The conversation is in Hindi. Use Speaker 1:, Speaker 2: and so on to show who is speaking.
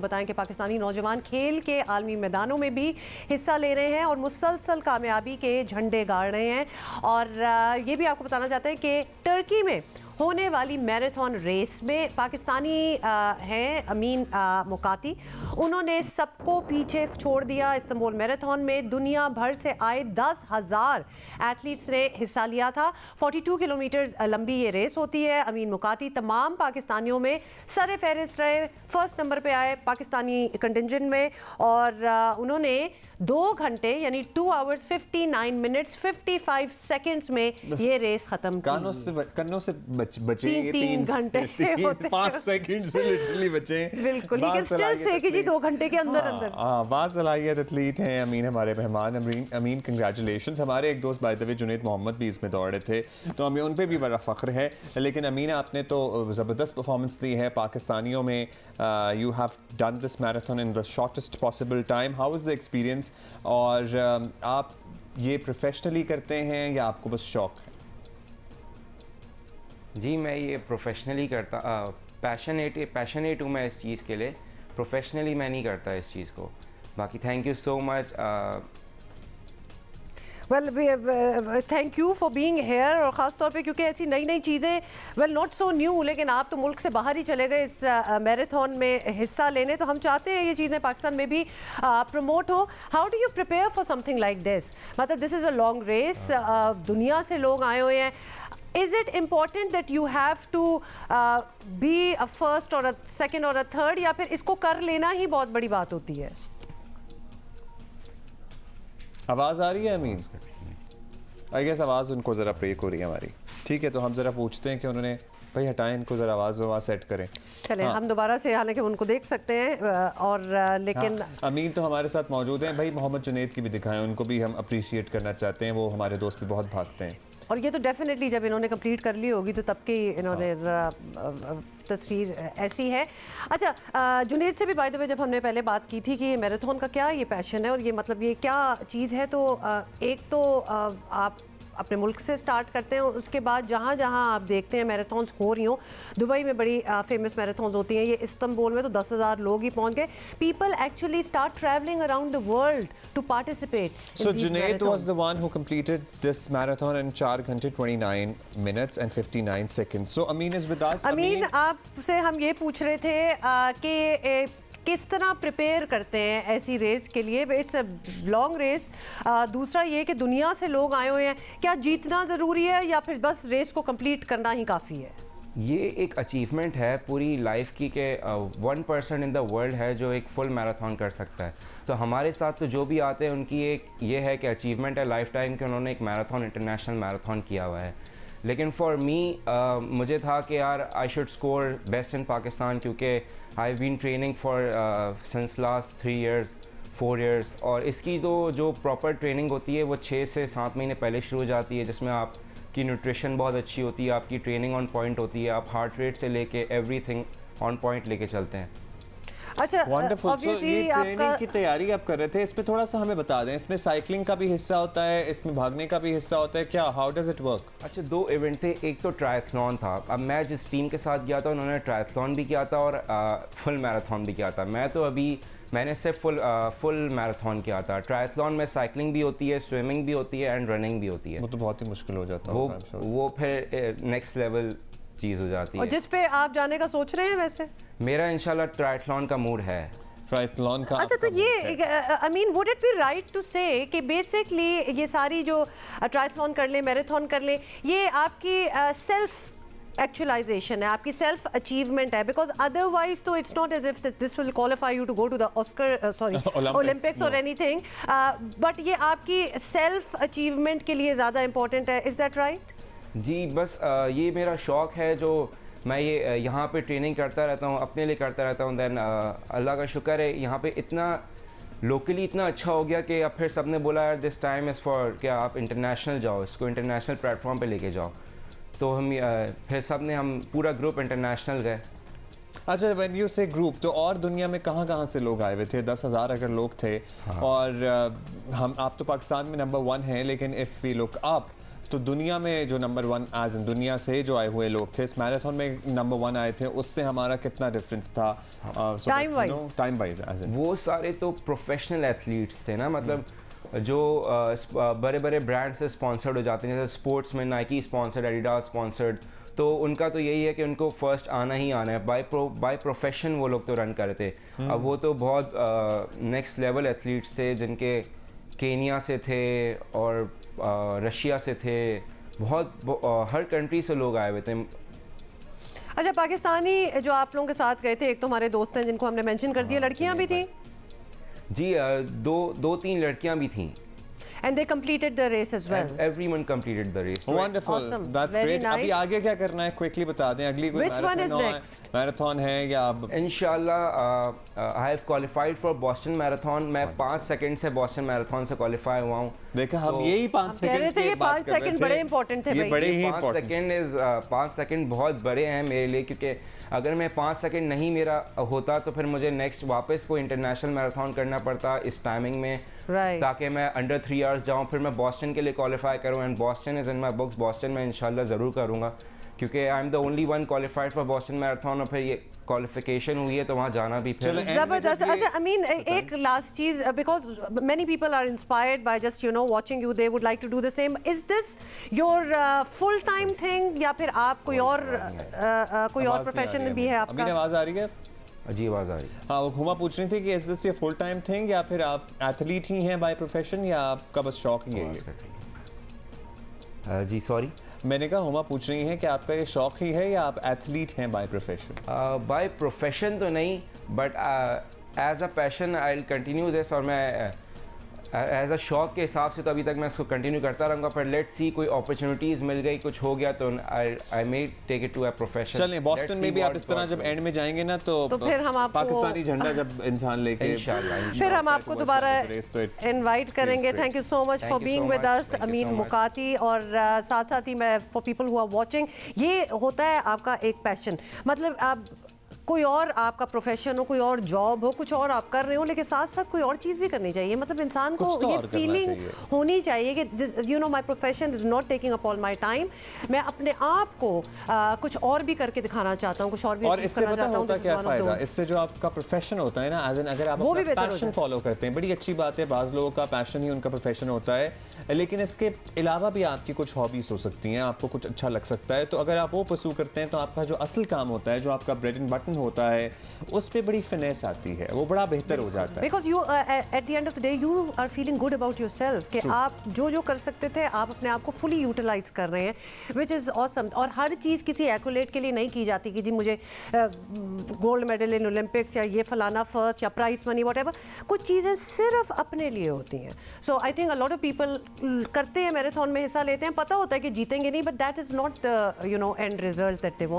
Speaker 1: बताएं कि पाकिस्तानी नौजवान खेल के आलमी मैदानों में भी हिस्सा ले रहे हैं और मुसलसल कामयाबी के झंडे गाड़ रहे हैं और ये भी आपको बताना चाहते हैं कि टर्की में होने वाली मैराथन रेस में पाकिस्तानी हैं अमीन मुकाती उन्होंने सबको पीछे छोड़ दिया इस्तेमाल मैराथन में दुनिया भर से आए दस हज़ार एथलीट्स ने हिस्सा लिया था 42 किलोमीटर लंबी ये रेस होती है अमीन मुकाती तमाम पाकिस्तानियों में सर फहरिस्त रहे फर्स्ट नंबर पर आए पाकिस्तानी कंटेंजन में और उन्होंने दो घंटे यानी टू आवर्स 59 मिनट्स 55 सेकंड्स में ये रेस ख़त्म कानों से कन्नों से
Speaker 2: बच बचे तीन, तीन, तीन घंटे पाँच सेकंड से लिटरली बचे
Speaker 3: बिल्कुल
Speaker 1: लेकिन दो घंटे के अंदर
Speaker 2: हाँ, अंदर एथलीट हाँ, हैं अमीन हमारे मेहमान अमीन कंग्रेचुलेशन हमारे एक दोस्त बाय द जुनेद मोहम्मद भी इसमें दौड़े थे तो हमें उन पर भी बड़ा फ़ख्र है लेकिन अमीन आपने तो ज़बरदस्त परफॉर्मेंस दी है पाकिस्तानियों में you have done this marathon in the shortest possible time how is the experience और आप ये प्रोफेशनली करते
Speaker 3: हैं या आपको बस शौक है जी मैं ये प्रोफेशनली करता पैशनेट पैशनेट हूँ मैं इस चीज़ के लिए प्रोफेशनली मैं नहीं करता इस चीज़ को बाकी thank you so much
Speaker 1: well thank you for being here और ख़ास तौर पे क्योंकि ऐसी नई नई चीज़ें वेल नॉट सो न्यू लेकिन आप तो मुल्क से बाहर ही चले गए इस मैराथन uh, में हिस्सा लेने तो हम चाहते हैं ये चीज़ें पाकिस्तान में भी प्रमोट uh, हो how do you prepare for something like this मतलब दिस इज़ हाँ। अ लॉन्ग रेस दुनिया से लोग आए हुए हैं is it important that you have to uh, be a first or a second or a third ya फिर isko कर लेना ही बहुत बड़ी बात होती है
Speaker 2: आवाज आ रही है अमीन आई गेस आवाज उनको जरा ब्रेक हो रही है हमारी ठीक है तो हम जरा पूछते हैं कि उन्होंने भाई हटाएं इनको ज़रा आवाज़ ववाज सेट करें
Speaker 1: चले हाँ। हम दोबारा से हालांकि उनको देख सकते हैं और लेकिन हाँ।
Speaker 2: अमीन तो हमारे साथ मौजूद हैं भाई मोहम्मद जुनेद की भी दिखाएं उनको भी हम अप्रिशिएट करना चाहते हैं वो हमारे दोस्त भी बहुत भागते हैं
Speaker 1: और ये तो डेफिनेटली जब इन्होंने कंप्लीट कर ली होगी तो तब के इन्होंने हाँ। ज़रा तस्वीर ऐसी है अच्छा जुनेद से भी बाय द वे जब हमने पहले बात की थी कि मैराथन का क्या ये पैशन है और ये मतलब ये क्या चीज़ है तो एक तो आप अपने मुल्क से स्टार्ट करते हैं उसके बाद जहाँ जहाँ आप देखते हैं मैराथन्स हो रही हों दुबई में बड़ी आ, फेमस मैराथन्स होती हैं ये इस्तंबुल में तो दस हज़ार लोग ही पहुँच गए people actually start travelling around the world to participate so Junaid was the
Speaker 2: one who completed this marathon in चार घंटे 29 minutes and 59 second so Amin is with us Amin
Speaker 1: आपसे हम ये पूछ रहे थे कि किस तरह प्रिपेयर करते हैं ऐसी रेस के लिए इट्स अ लॉन्ग रेस दूसरा ये कि दुनिया से लोग आए हुए हैं क्या जीतना ज़रूरी है या फिर बस रेस को कंप्लीट करना ही काफ़ी है
Speaker 3: ये एक अचीवमेंट है पूरी लाइफ की के one person in the world है जो एक फुल मैराथन कर सकता है तो हमारे साथ तो जो भी आते हैं उनकी एक ये है कि अचीवमेंट है लाइफ टाइम कि उन्होंने एक मैराथन इंटरनेशनल मैराथन किया हुआ है लेकिन फॉर मी uh, मुझे था कि यार I should score best in Pakistan क्योंकि I been training for since last three years four years और इसकी तो जो प्रॉपर ट्रेनिंग होती है वो छः से सात महीने पहले शुरू हो जाती है जिसमें आपकी न्यूट्रिशन बहुत अच्छी होती है आपकी ट्रेनिंग ऑन पॉइंट होती है आप हार्ट रेट से लेके एवरीथिंग ऑन पॉइंट लेके चलते हैं
Speaker 1: अच्छा वंडरफुल
Speaker 3: फुल मैराथन भी किया था मैं तो अभी मैंने सिर्फ फुल आ, फुल मैराथन किया था ट्रायथलॉन में साइकिलिंग भी होती है स्विमिंग भी होती है एंड रनिंग भी होती है वो तो बहुत ही मुश्किल हो जाता है वो फिर नेक्स्ट लेवल चीज़ हो जाती है
Speaker 1: जिस पे आप जाने का सोच रहे हैं वैसे
Speaker 3: मेरा इंशाल्लाह ट्राइथलॉन का मूड है ट्राइथलॉन का अच्छा तो ये
Speaker 1: I mean would it be right to say कि बेसिकली ये सारी जो ट्राइथलॉन कर ले मैराथन कर ले ये आपकी सेल्फ एक्चुअलाइजेशन है आपकी सेल्फ अचीवमेंट है बिकॉज अदरवाइज तो it's not as if this will qualify you to go to the Oscar sorry Olympics और एनी थिंग बट ये आपकी सेल्फ अचीवमेंट के लिए ज़्यादा इंपॉर्टेंट है इज़ दैट राइट
Speaker 3: जी बस uh, ये मेरा शौक है जो मैं ये यहाँ पे ट्रेनिंग करता रहता हूँ अपने लिए करता रहता हूँ देन अल्लाह का शुक्र है यहाँ पे इतना लोकली इतना अच्छा हो गया कि अब फिर सब ने बोला यार दिस टाइम इज़ फॉर क्या आप इंटरनेशनल जाओ इसको इंटरनेशनल प्लेटफॉर्म पे लेके जाओ तो हम फिर सब ने हम पूरा ग्रुप इंटरनेशनल गए अच्छा वन यू से ग्रुप तो और दुनिया में कहाँ
Speaker 2: कहाँ से लोग आए हुए थे दस हज़ार अगर लोग थे हाँ। और हम आप तो पाकिस्तान में नंबर वन हैं लेकिन इफ़ वी लुक अप तो दुनिया में जो नंबर वन एज इन दुनिया से जो आए हुए लोग थे इस मैराथन में नंबर वन आए थे उससे हमारा कितना डिफरेंस था टाइम वाइज टाइम
Speaker 3: वाइज वो सारे तो प्रोफेशनल एथलीट्स थे ना मतलब हम्म। जो बड़े बड़े ब्रांड से स्पॉन्सर्ड हो जाते हैं जैसे स्पोर्ट्स में नाइकी स्पॉन्सर्ड एडिडास स्पॉन्सर्ड तो उनका तो यही है कि उनको फर्स्ट आना ही आना है बाय प्रो बाय प्रोफेशन वो लोग तो रन करते हम्म। अब वो तो बहुत नेक्स्ट लेवल एथलीट्स थे जिनके केनिया से थे और रशिया से थे बहुत हर कंट्री से लोग आए हुए थे
Speaker 1: अच्छा पाकिस्तानी जो आप लोगों के साथ गए थे एक तो हमारे दोस्त हैं जिनको हमने मेंशन कर दिया हाँ, लड़कियां भी थी
Speaker 3: जी दो दो तीन लड़कियां भी थीं
Speaker 1: and they completed the race as well. And
Speaker 3: everyone completed the race. Wonderful. Awesome. That's Very great. Nice. अभी आगे क्या करना है quickly bata दें agli
Speaker 1: koi Which one is next?
Speaker 3: Marathon hai ya ab Inshallah, uh, uh, I have qualified for Boston Marathon. main 5 second se Boston Marathon se qualify hua hu dekha hum yahi 5 second की बात कर रहे थे. ये पाँच सेकंड बड़े important थे. ये बड़े ही important. पाँच सेकंड is पाँच second bahut bade hain mere liye kyunki अगर मैं पाँच सेकंड नहीं मेरा होता तो फिर मुझे नेक्स्ट वापस को इंटरनेशनल मैराथन करना पड़ता इस टाइमिंग में right. ताकि मैं अंडर थ्री आवर्स जाऊँ फिर मैं बॉस्टन के लिए क्वालिफाई करूँ and Boston is in my books Boston में इनशाला ज़रूर करूँगा क्योंकि I am the only one qualified for Boston marathon और फिर ये क्वालिफिकेशन हुई है तो वहाँ जाना भी फिर जबरदस्त मतलब
Speaker 1: अच्छा आई मीन एक लास्ट चीज because many people are inspired by just you know watching you they would like to do the same is this your full time thing या फिर आप कोई और कोई और प्रोफेशन uh, uh, भी है आपका आवाज
Speaker 2: आ रही है अजीब आवाज़ आ रही हाँ वो घुमा पूछ रही थी कि इज दिस ये फुल टाइम थिंग या फिर आप एथलीट ही हैं बाय प्रोफेशन या आपका बस शौक ही है जी सॉरी मैंने कहा हुमा पूछ रही हैं कि आपका ये शौक ही
Speaker 3: है या आप एथलीट हैं बाय प्रोफेशन बाय प्रोफेशन तो नहीं but as a passion I will continue this और मैं एज अ शौक के हिसाब से तो अभी तक मैं इसको कंटिन्यू करता रहूँगा पर लेट्स सी कोई अपॉर्चुनिटीज़ मिल गई कुछ हो गया तो I may take it to a profession चलिए बॉस्टन में भी आप इस तरह जब
Speaker 2: एंड में जाएंगे ना तो, तो फिर हम आपको पाकिस्तानी झंडा जब इंसान लेके फिर हम आपको तो दोबारा
Speaker 1: इनवाइट तो करेंगे thank you so much for being with us Amin Mukati और uh, साथ साथ ही मैं for people who are watching ये होता है आपका एक पैशन मतलब आप कोई और आपका प्रोफेशन हो कोई और जॉब हो कुछ और आप कर रहे हो लेकिन साथ साथ कोई और चीज़ भी करनी चाहिए मतलब इंसान को तो ये फीलिंग होनी चाहिए कि you know my profession is not taking up all my time मैं अपने आप को आ, कुछ और भी करके दिखाना चाहता हूँ कुछ और भी
Speaker 2: इससे जो आपका प्रोफेशन होता है ना एज एन अगर आप वो भी पैशन फॉलो करते हैं बड़ी अच्छी बात है बाज़ लोगों का पैशन ही उनका प्रोफेशन होता है लेकिन इसके अलावा भी आपकी कुछ हॉबीज़ हो सकती हैं आपको कुछ अच्छा लग सकता है तो अगर आप वो पसू करते हैं तो आपका जो असल काम होता है जो आपका ब्रेड एंड बटन पैटर्न होता है उस पर बड़ी फिनेस आती है वो बड़ा बेहतर हो जाता है because
Speaker 1: you at the end of the day you are feeling good about yourself कि आप जो जो कर सकते थे आप अपने आप को फुली यूटिलाइज कर रहे हैं विच इज़ ऑसम और हर चीज़ किसी एकोलेट के लिए नहीं की जाती कि जी मुझे गोल्ड मेडल इन ओलंपिक्स या ये फलाना फर्स्ट या प्राइज मनी वट कुछ चीज़ें सिर्फ अपने लिए होती हैं so I think a lot of people करते हैं मैराथन में हिस्सा लेते हैं पता होता है कि जीतेंगे नहीं but that is not you know end result that they